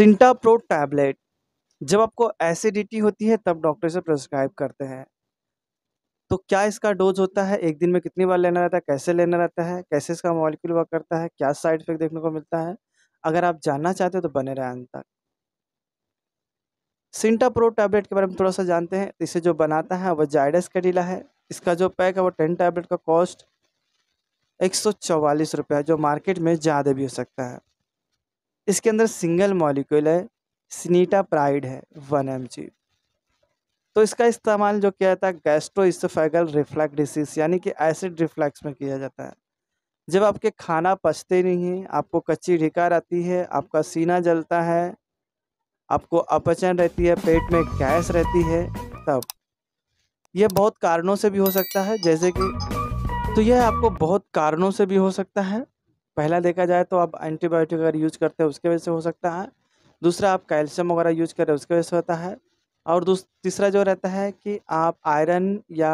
सिंटाप्रो tablet जब आपको acidity होती है तब डॉक्टर से प्रिस्क्राइब करते हैं तो क्या इसका डोज होता है एक दिन में कितनी बार लेना रहता है कैसे लेना रहता है कैसे इसका मॉलिक्यूल वर्क करता है क्या साइड इफेक्ट देखने को मिलता है अगर आप जानना चाहते हो तो बने रहें अंत तक सिंटा प्रो टैबलेट के बारे में थोड़ा सा जानते हैं इसे जो बनाता है वह जाइडस कैडिला है इसका जो पैक है वो टेन टैबलेट का कॉस्ट एक सौ चौवालीस रुपया है जो मार्केट में ज़्यादा भी हो सकता है इसके अंदर सिंगल मॉलिक्यूल है स्नीटा प्राइड है वन एम तो इसका इस्तेमाल जो किया जाता है गैस्ट्रो इसोफेगल रिफ्लैक्स डिसीज यानी कि एसिड रिफ्लैक्स में किया जाता है जब आपके खाना पचते नहीं है आपको कच्ची ढिकार आती है आपका सीना जलता है आपको अपचन रहती है पेट में गैस रहती है तब यह बहुत कारणों से भी हो सकता है जैसे कि तो यह आपको बहुत कारणों से भी हो सकता है पहला देखा जाए तो आप एंटीबायोटिक अगर यूज करते हैं उसके वजह से हो सकता है दूसरा आप कैल्शियम वगैरह यूज कर रहे हैं उसकी वजह से होता है और तीसरा जो रहता है कि आप आयरन या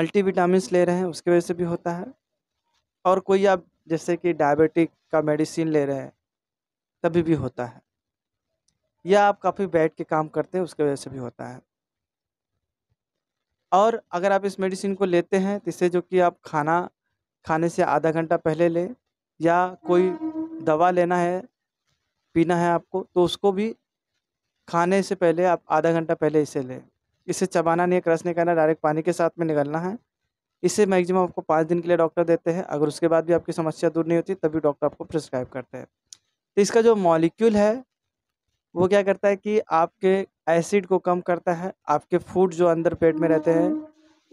मल्टीविटामस ले रहे हैं उसकी वजह से भी होता है और कोई आप जैसे कि डायबिटिक का मेडिसिन ले रहे हैं तभी भी होता है या आप काफ़ी बैठ के काम करते हैं उसकी वजह से भी होता है और अगर आप इस मेडिसिन को लेते हैं तो इससे जो कि आप खाना खाने से आधा घंटा पहले लें या कोई दवा लेना है पीना है आपको तो उसको भी खाने से पहले आप आधा घंटा पहले इसे लें इसे चबाना नहीं क्रस नहीं करना डायरेक्ट पानी के साथ में निकलना है इसे मैक्सिमम आपको पाँच दिन के लिए डॉक्टर देते हैं अगर उसके बाद भी आपकी समस्या दूर नहीं होती तभी डॉक्टर आपको प्रिस्क्राइब करते हैं तो इसका जो मॉलिक्यूल है वो क्या करता है कि आपके एसिड को कम करता है आपके फूड जो अंदर पेट में रहते हैं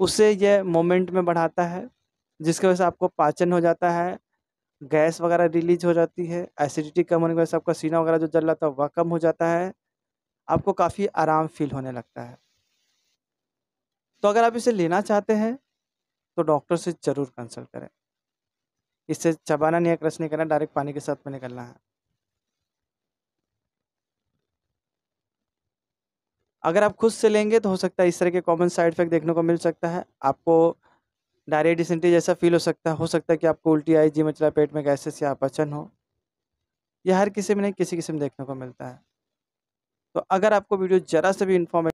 उसे यह मोमेंट में बढ़ाता है जिसकी वजह से आपको पाचन हो जाता है गैस वगैरह रिलीज हो जाती है एसिडिटी कम होने की वजह से आपका सीना वगैरह जो जल रहा था वह कम हो जाता है आपको काफ़ी आराम फील होने लगता है तो अगर आप इसे लेना चाहते हैं तो डॉक्टर से ज़रूर कंसल्ट करें इससे चबाना नहीं है क्रश नहीं करना डायरेक्ट पानी के साथ में निकलना है अगर आप खुद से लेंगे तो हो सकता है इस तरह के कॉमन साइड इफेक्ट देखने को मिल सकता है आपको डायरिया डिसेंट्री जैसा फील हो सकता है हो सकता है कि आपको उल्टी आई जी मचला पेट में गैसे या अपचन हो यह हर किसी में नहीं किसी किस्म देखने को मिलता है तो अगर आपको वीडियो ज़रा से भी इन्फॉर्मेटिव